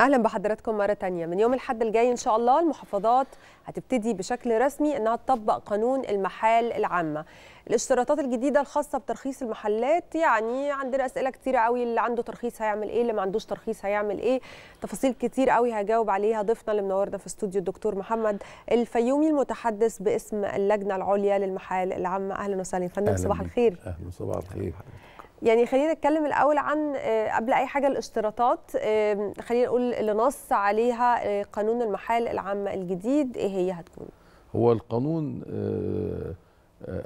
اهلا بحضراتكم مره تانية من يوم الاحد الجاي ان شاء الله المحافظات هتبتدي بشكل رسمي انها تطبق قانون المحال العامه الاشتراطات الجديده الخاصه بترخيص المحلات يعني عندنا اسئله كتير قوي اللي عنده ترخيص هيعمل ايه اللي ما عندوش ترخيص هيعمل ايه تفاصيل كتير قوي هجاوب عليها ضيفنا اللي منورنا في استوديو الدكتور محمد الفيومي المتحدث باسم اللجنه العليا للمحال العامه اهلا وسهلا يا فندم صباح الخير اهلا صباح الخير يعني خلينا نتكلم الاول عن آه، قبل اي حاجه الاشتراطات خلينا نقول اللي نص عليها آه، قانون المحال العامه الجديد ايه هي هتكون هو القانون آه،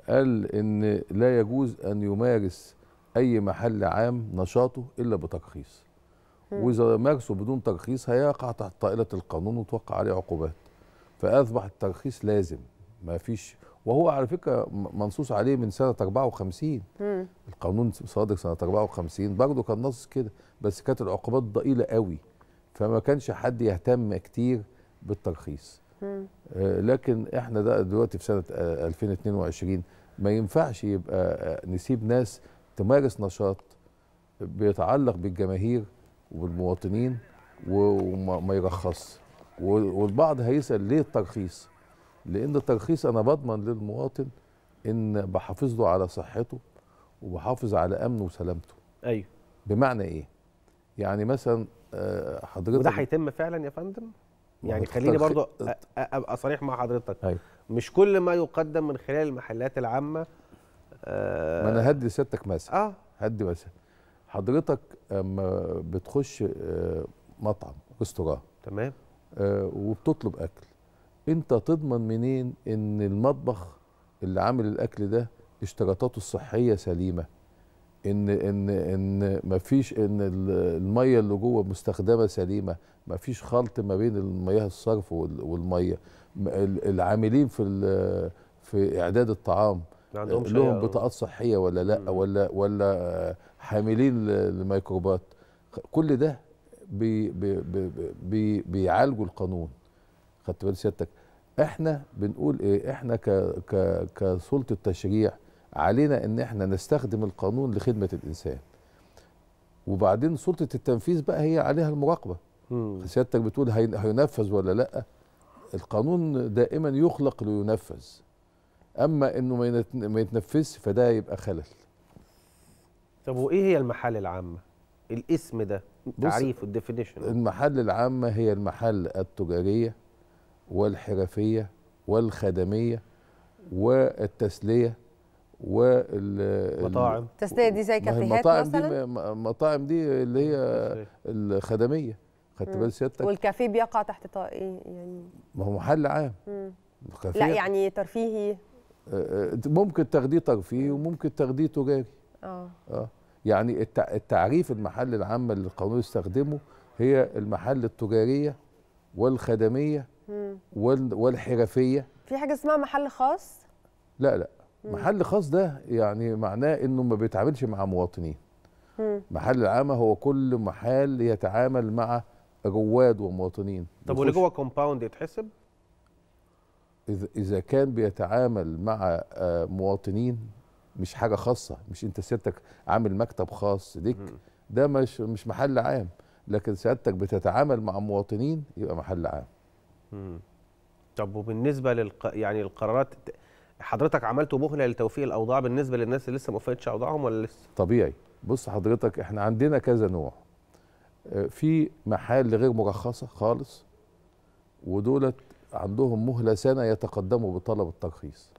قال ان لا يجوز ان يمارس اي محل عام نشاطه الا بترخيص واذا مارسه بدون ترخيص هيقع تحت طائله القانون وتوقع عليه عقوبات فاصبح الترخيص لازم ما فيش وهو على فكره منصوص عليه من سنه 54 مم. القانون صادق سنه 54 برضه كان نص كده بس كانت العقوبات ضئيله قوي فما كانش حد يهتم كتير بالترخيص مم. آه لكن احنا ده دلوقتي في سنه آه 2022 ما ينفعش يبقى آه نسيب ناس تمارس نشاط بيتعلق بالجماهير وبالمواطنين وما يرخص والبعض هيسال ليه الترخيص لان الترخيص انا بضمن للمواطن ان بحافظ له على صحته وبحافظ على امنه وسلامته ايوه بمعنى ايه يعني مثلا آه، حضرتك وده هيتم فعلا يا فندم يعني خليني برضو ابقى صريح مع حضرتك أيوة. مش كل ما يقدم من خلال المحلات العامه آه، ما انا هدي سيادتك مثلا اه هدي مثلا حضرتك اما بتخش آه، مطعم ريستوران تمام وبتطلب اكل انت تضمن منين ان المطبخ اللي عامل الاكل ده اشتراطاته الصحيه سليمه ان ان ان مفيش ان الميه اللي جوه مستخدمه سليمه مفيش خلط ما بين المياه الصرف والميه العاملين في في اعداد الطعام لهم بطاقات صحيه ولا لا ولا ولا حاملين لميكروبات كل ده بي بي بي بيعالجوا القانون خدت بال سيادتك احنا بنقول ايه احنا ك ك كسلطه تشريع علينا ان احنا نستخدم القانون لخدمه الانسان وبعدين سلطه التنفيذ بقى هي عليها المراقبه سيادتك بتقول هينفذ ولا لا القانون دائما يخلق لينفذ اما انه ما يتنفذش فده يبقى خلل طب وايه هي المحال العامه الاسم ده تعريف الديفينيشن المحل العامه هي المحل التجاريه والحرفيه والخدميه والتسليه مطاعم التسليه دي زي كافيهات مثلا المطاعم مطاعم دي اللي هي الخدميه خدت بال سيادتك والكافيه بيقع تحت ايه يعني ما هو محل عام لا يعني ترفيهي ممكن تاخديه ترفيهي وممكن تاخديه تجاري اه اه يعني التعريف المحل العام اللي القانون يستخدمه هي المحل التجاريه والخدميه والحرفيه في حاجه اسمها محل خاص لا لا مم. محل خاص ده يعني معناه انه ما بيتعاملش مع مواطنين مم. محل العامه هو كل محل يتعامل مع رواد ومواطنين طب واللي جوه كومباوند يتحسب اذا كان بيتعامل مع آه، مواطنين مش حاجه خاصه مش انت سيادتك عامل مكتب خاص ليك ده مش مش محل عام لكن سيادتك بتتعامل مع مواطنين يبقى محل عام طب وبالنسبه للق... يعني القرارات حضرتك عملتوا مهله لتوفيق الاوضاع بالنسبه للناس اللي لسه ما وفقتش اوضاعهم ولا لسه؟ طبيعي بص حضرتك احنا عندنا كذا نوع آه، في محال غير مرخصه خالص ودولت عندهم مهله سنه يتقدموا بطلب الترخيص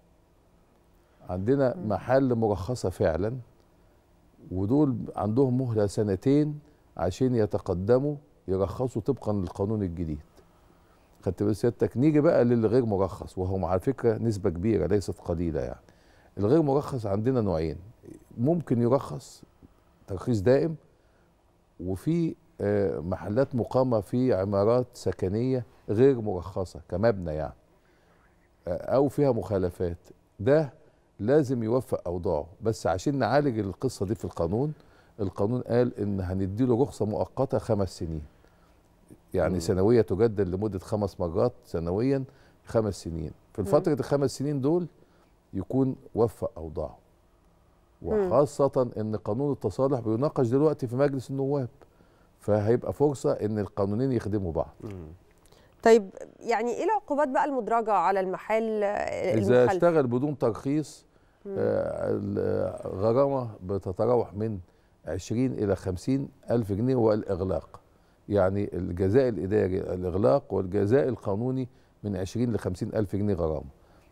عندنا محل مرخصه فعلا ودول عندهم مهله سنتين عشان يتقدموا يرخصوا طبقا للقانون الجديد خدت بال سيادتك نيجي بقى للغير مرخص وهم على فكره نسبه كبيره ليست قليله يعني الغير مرخص عندنا نوعين ممكن يرخص ترخيص دائم وفي آه، محلات مقامه في عمارات سكنيه غير مرخصه كمبنى يعني آه، او فيها مخالفات ده لازم يوفق اوضاعه بس عشان نعالج القصه دي في القانون القانون قال ان هنديله رخصه مؤقته خمس سنين يعني سنويه تجدد لمده خمس مرات سنويا خمس سنين في مم. الخمس سنين دول يكون وفق اوضاعه وخاصه ان قانون التصالح بيناقش دلوقتي في مجلس النواب فهيبقى فرصه ان القانونين يخدموا بعض طيب يعني ايه العقوبات بقى المدرجه على المحل المخالف اذا اشتغل بدون ترخيص آه، الغرامه آه، بتتراوح من 20 الى 50 الف جنيه والاغلاق يعني الجزاء الاداري الاغلاق والجزاء القانوني من 20 ل 50 الف جنيه غرامه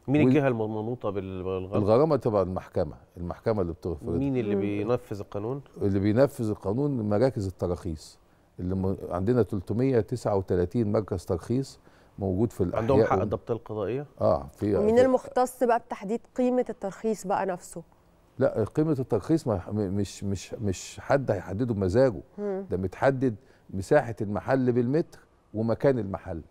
مين الجهه المنوطه بالغرامه؟ الغرامه تبع المحكمه، المحكمه اللي بتفرض مين اللي بينفذ القانون؟ اللي بينفذ القانون مراكز التراخيص اللي عندنا 339 مركز ترخيص موجود في الاحياء عندهم حق الضبط القضائيه؟ اه في مين المختص بقى بتحديد قيمه الترخيص بقى نفسه؟ لا قيمه الترخيص مش مش مش حد هيحدده بمزاجه ده متحدد مساحه المحل بالمتر ومكان المحل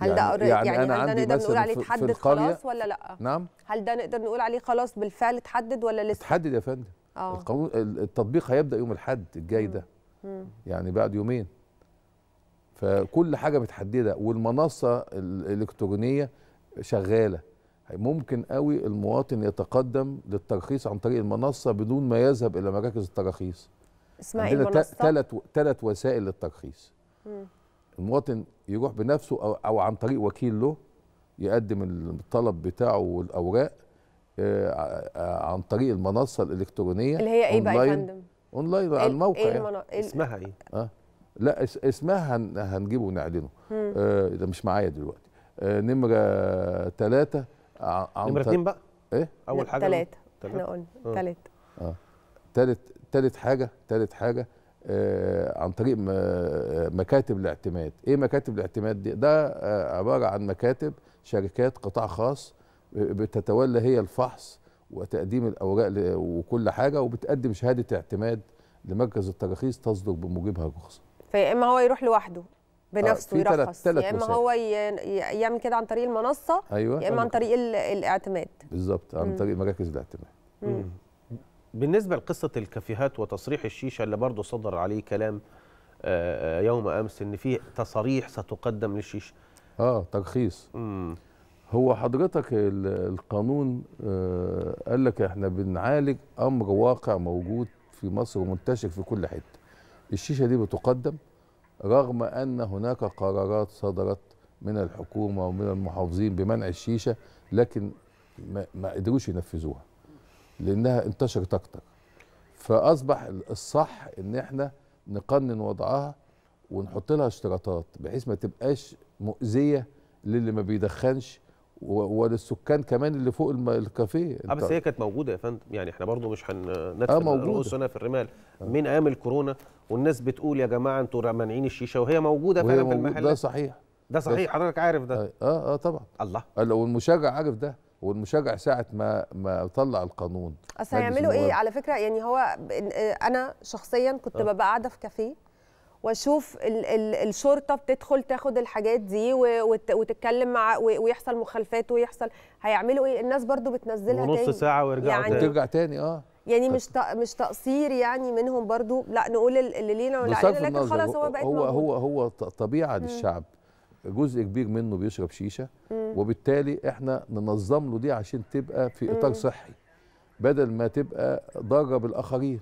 هل ده يعني, يعني, يعني أنا هل ده نقدر نقول عليه اتحدد خلاص ولا لا؟ نعم هل ده نقدر نقول عليه خلاص بالفعل اتحدد ولا لسه؟ اتحدد يا فندم اه القانون التطبيق هيبدا يوم الاحد الجاي ده يعني بعد يومين فكل حاجه متحدده والمنصه الالكترونيه شغاله ممكن قوي المواطن يتقدم للترخيص عن طريق المنصه بدون ما يذهب الى مراكز التراخيص اسماعيل عندنا ثلاث ثلاث وسائل للترخيص مم. المواطن يروح بنفسه او, أو عن طريق وكيل له يقدم الطلب بتاعه والاوراق آه، آه، عن طريق المنصه الالكترونيه اللي هي ايه بقى يا فندم؟ اونلاين على إيه- الموقع إيه يعني. إيه اسمها ايه؟ اه لا اسمها هنجيبه ونعلنه آه ده مش معايا دلوقتي آه نمره ثلاثه عن نمره اثنين بقى؟ ايه؟ اول حاجه ثلاثه احنا قلنا ثلاثه اه ثالث تالت حاجه تالت حاجه آه عن طريق آه، مكاتب الاعتماد ايه مكاتب الاعتماد دي ده آه عباره عن مكاتب شركات قطاع خاص بتتولى هي الفحص وتقديم الاوراق وكل حاجه وبتقدم شهاده اعتماد لمركز التراخيص تصدر بموجبها الرخصه فيا اما هو يروح لوحده بنفسه آه يرخص يا اما هو يعمل كده عن طريق المنصه أيوة. يا اما عن طريق الاعتماد بالظبط عن طريق مراكز الاعتماد مم. مم. بالنسبة لقصة الكافيهات وتصريح الشيشة اللي برضه صدر عليه كلام آه، آه، يوم أمس إن في تصاريح ستقدم للشيشة آه ترخيص هو حضرتك القانون آه قال لك احنا بنعالج امر واقع موجود في مصر ومنتشر في كل حته الشيشه دي بتقدم رغم ان هناك قرارات صدرت من الحكومه ومن المحافظين بمنع الشيشه لكن ما قدروش ينفذوها لانها انتشرت اكتر فاصبح الصح ان احنا نقنن وضعها ونحط لها اشتراطات بحيث ما تبقاش مؤذيه للي ما بيدخنش وللسكان كمان اللي فوق الكافيه اه بس هي كانت موجوده يا فندم يعني احنا برضو مش هندفن آه رؤوسنا في الرمال آه. من ايام الكورونا والناس بتقول يا جماعه انتوا مانعين الشيشه وهي موجوده فعلا في المحلات ده صحيح ده صحيح حضرتك عارف ده اه اه طبعا الله آه، والمشجع عارف ده والمشجع ساعه ما ما طلع القانون اصل هيعملوا ايه على فكره يعني هو إيه، انا شخصيا كنت أه. ببقى قاعده في كافيه واشوف ال ال الشرطه بتدخل تاخد الحاجات دي وت وتتكلم مع ويحصل مخالفات ويحصل هيعملوا ايه الناس برضو بتنزلها تاني نص ساعه ويرجعوا يعني وترجع تاني اه يعني مش مش تقصير يعني منهم برضو لا نقول اللي لينا ولا علينا لكن خلاص هو بقت هو هو هو طبيعه للشعب جزء كبير منه بيشرب شيشه وبالتالي احنا ننظم له دي عشان تبقى في اطار صحي بدل ما تبقى ضاره بالاخرين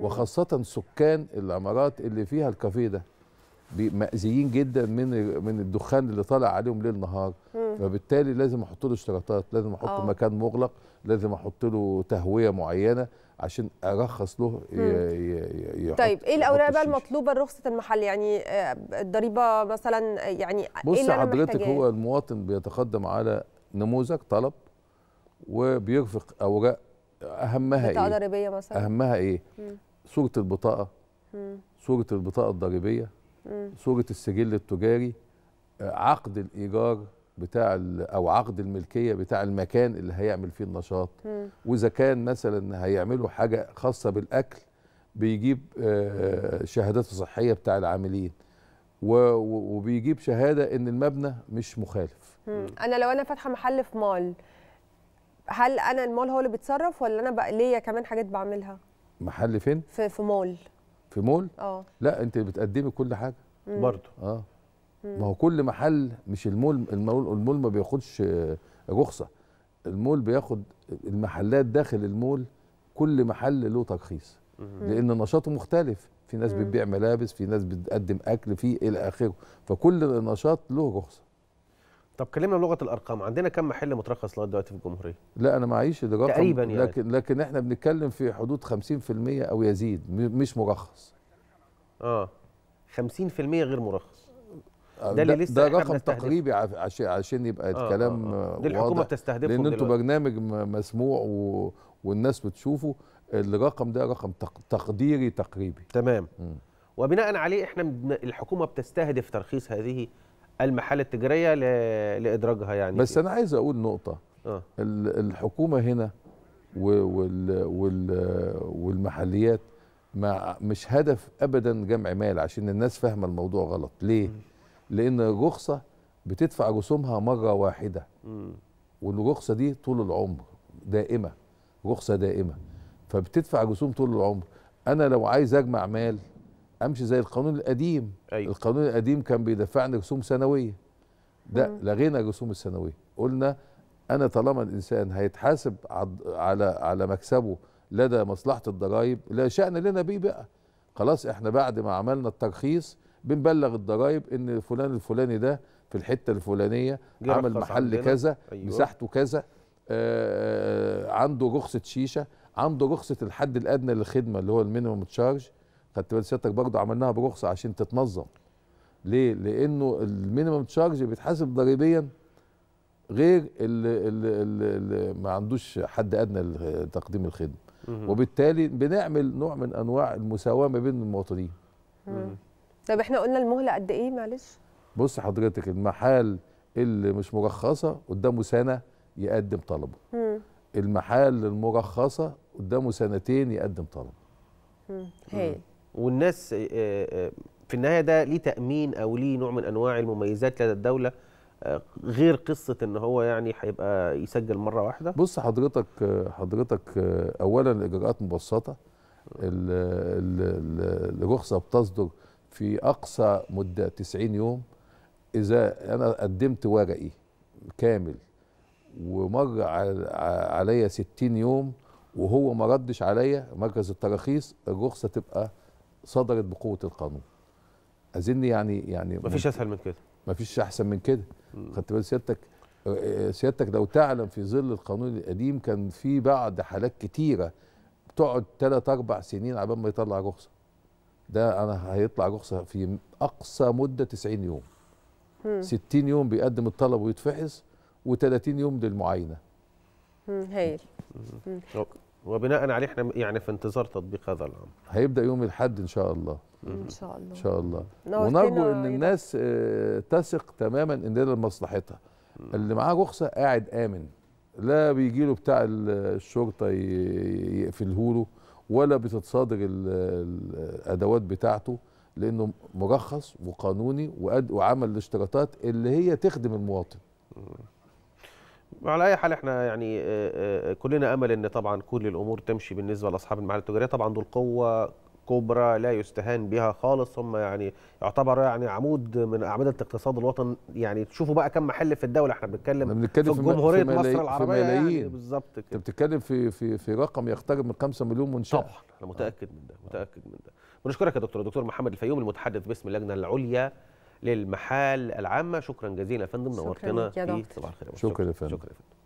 وخاصه سكان العمارات اللي فيها الكافيه ده مأذيين جدا من من الدخان اللي طالع عليهم ليل نهار فبالتالي لازم احط له اشتراطات لازم احط أوه. مكان مغلق لازم احط له تهويه معينه عشان ارخص له يحط طيب ايه الاوراق بقى المطلوبه لرخصه المحل يعني آه، الضريبه مثلا يعني إيه بص إيه حضرتك هو المواطن بيتقدم على نموذج طلب وبيرفق اوراق اهمها بطاقه إيه؟ ضريبيه مثلا اهمها ايه مم. صوره البطاقه مم. صوره البطاقه الضريبيه صوره السجل التجاري آه، عقد الايجار بتاع او عقد الملكيه بتاع المكان اللي هيعمل فيه النشاط واذا كان مثلا هيعملوا حاجه خاصه بالاكل بيجيب آه، شهادات صحيه بتاع العاملين وبيجيب شهاده ان المبنى مش مخالف انا لو انا فاتحه محل في مول هل انا المول هو اللي بيتصرف ولا انا بقى ليا كمان حاجات بعملها محل فين في في مول في مول اه لا انت بتقدمي كل حاجه برضه اه ما هو كل محل مش المول المول, المول ما بياخدش آه، رخصه المول بياخد المحلات داخل المول كل محل له ترخيص لان نشاطه مختلف في ناس بتبيع ملابس في ناس بتقدم اكل في الى اخره فكل نشاط له رخصه طب كلمنا بلغه الارقام عندنا كم محل مترخص لغايه دلوقتي في الجمهوريه لا انا معيش الرقم تقريبا يعني لكن لكن احنا بنتكلم في حدود 50% او يزيد مش مرخص اه 50% غير مرخص آه، ده اللي لسه ده رقم تقريبي عشان يبقى آه الكلام آه آه. دي الحكومه بتستهدفه لان انتوا برنامج مسموع و... والناس بتشوفه الرقم ده رقم تقديري تقريبي تمام م. وبناء عليه احنا الحكومه بتستهدف ترخيص هذه المحال التجاريه ل... لادراجها يعني بس انا عايز اقول نقطه آه. الحكومه هنا وال... وال... والمحليات مع مش هدف ابدا جمع مال عشان الناس فاهمه الموضوع غلط ليه م. لان الرخصه بتدفع رسومها مره واحده والرخصه دي طول العمر دائمه رخصه دائمه فبتدفع رسوم طول العمر انا لو عايز اجمع مال امشي زي القانون القديم أيوة. القانون القديم كان بيدفعني رسوم سنويه ده لغينا الرسوم السنويه قلنا انا طالما الانسان هيتحاسب على على مكسبه لدى مصلحه الضرائب لا شان لنا بيه بقى خلاص احنا بعد ما عملنا الترخيص بنبلغ الضرايب ان فلان الفلاني ده في الحته الفلانيه عمل محل كذا أيوة. مساحته كذا آه، آه، عنده رخصه شيشه عنده رخصه الحد الادنى للخدمه اللي هو المينيموم تشارج خدت بال سيادتك برضه عملناها برخصه عشان تتنظم ليه لانه المينيموم تشارج بيتحاسب ضريبيا غير اللي, اللي, اللي ما عندوش حد ادنى لتقديم الخدمه وبالتالي بنعمل نوع من انواع المساواه ما بين المواطنين طب احنا قلنا المهله قد ايه معلش بص حضرتك المحال اللي مش مرخصه قدامه سنه يقدم طلبه مم. المحال المرخصه قدامه سنتين يقدم طلبه هي. والناس آه، آه، آه، في النهايه ده ليه تامين او ليه نوع من انواع المميزات لدى الدوله غير قصه ان هو يعني هيبقى يسجل مره واحده بص حضرتك حضرتك اولا الاجراءات مبسطه الرخصه بتصدر في اقصى مده 90 يوم اذا انا قدمت ورقي كامل ومر عليا 60 يوم وهو ما ردش عليا مركز التراخيص الرخصه تبقى صدرت بقوه القانون اظن يعني يعني مفيش اسهل من كده مفيش احسن من كده خدت بال سيادتك آه، سيادتك لو تعلم في ظل القانون القديم كان في بعض حالات كتيره تقعد ثلاث اربع سنين على ما يطلع رخصه ده انا هيطلع جحصه في اقصى مده 90 يوم مم. 60 يوم بيقدم الطلب ويتفحص و30 يوم للمعاينه هايل وبناء عليه احنا يعني في انتظار تطبيق هذا الامر هيبدا يوم الاحد ان شاء الله ان شاء الله ان شاء الله ونرجو ان الناس آه، تثق تماما ان ده لمصلحتها اللي معاه رخصه قاعد امن لا بيجي له بتاع الشرطه يقفله له ولا بتتصادر الادوات بتاعته لانه مرخص وقانوني وعمل الاشتراطات اللي هي تخدم المواطن على اي حال احنا يعني آه، آه، آه، كلنا امل ان طبعا كل الامور تمشي بالنسبه لاصحاب المعالي التجاريه طبعا دول قوه كبرى لا يستهان بها خالص هم يعني يعتبر يعني عمود من اعمده اقتصاد الوطن يعني تشوفوا بقى كم محل في الدوله احنا بنتكلم في جمهوريه مصر العربيه في يعني بالظبط كده انت بتتكلم في في في رقم يقترب من 5 مليون منشأة طبعا انا متاكد من ده متاكد من ده بنشكرك يا دكتور دكتور محمد الفيوم المتحدث باسم اللجنه العليا للمحال العامه شكرا جزيلا يا فندم نورتنا في صباح الخير شكرا يا فندم شكرا يا فندم